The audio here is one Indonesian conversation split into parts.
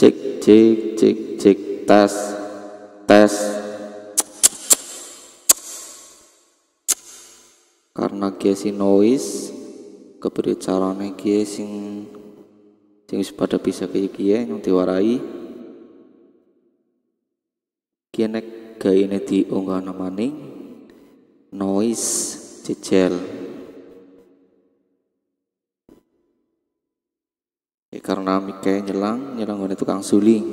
cek cek cek cek tes tes karena kia si noise keberi carane kia sing sing pada bisa kaya kia yang diwarai kia nek ini diunggah namane noise cecel karena Mikai nyelang nyelang ngone tukang suling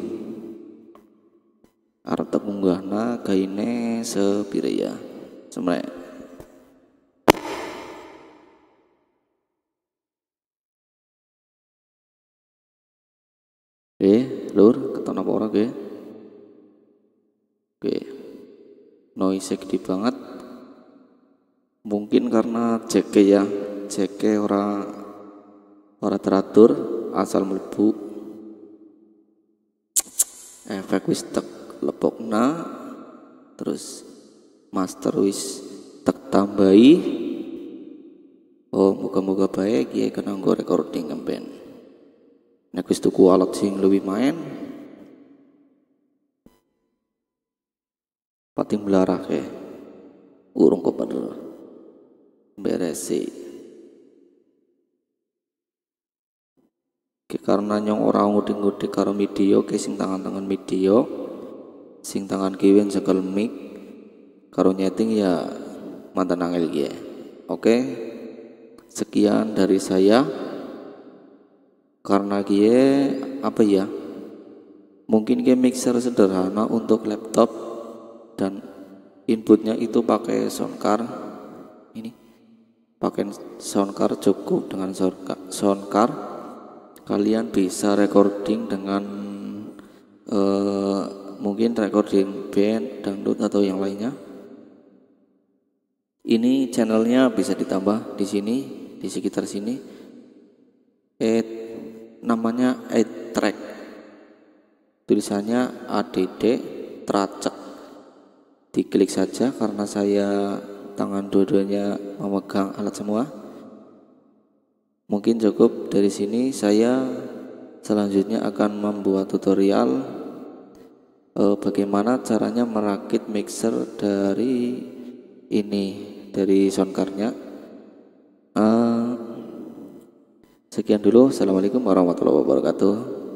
arep tak munggahna gaine sepire ya semre Oke, lur, keton apa orang oke? Oke. Noise gede banget. Mungkin karena JK ya, JK ora ora teratur, asal mlebu efek wis tek lepokna terus master wis tek tambahi oh moga-moga baik ya kena nggo recording kempen nek wis tuku alat sing lebih main pati melarah ya urung kok bener beresi karena nyong ora ngudi-ngudi karo media ke sing tangan-tangan media sing tangan kiwin segel mic karo nyeting ya mantan angel ya oke sekian dari saya karena kie ya, apa ya mungkin kie mixer sederhana untuk laptop dan inputnya itu pakai soundcard ini pakai soundcard cukup dengan soundcard kalian bisa recording dengan uh, mungkin recording band dangdut atau yang lainnya ini channelnya bisa ditambah di sini di sekitar sini et namanya add track tulisannya add tracek diklik saja karena saya tangan dua-duanya memegang alat semua Mungkin cukup dari sini saya selanjutnya akan membuat tutorial eh, bagaimana caranya merakit mixer dari ini dari soundcardnya. Eh, sekian dulu. Assalamualaikum warahmatullahi wabarakatuh.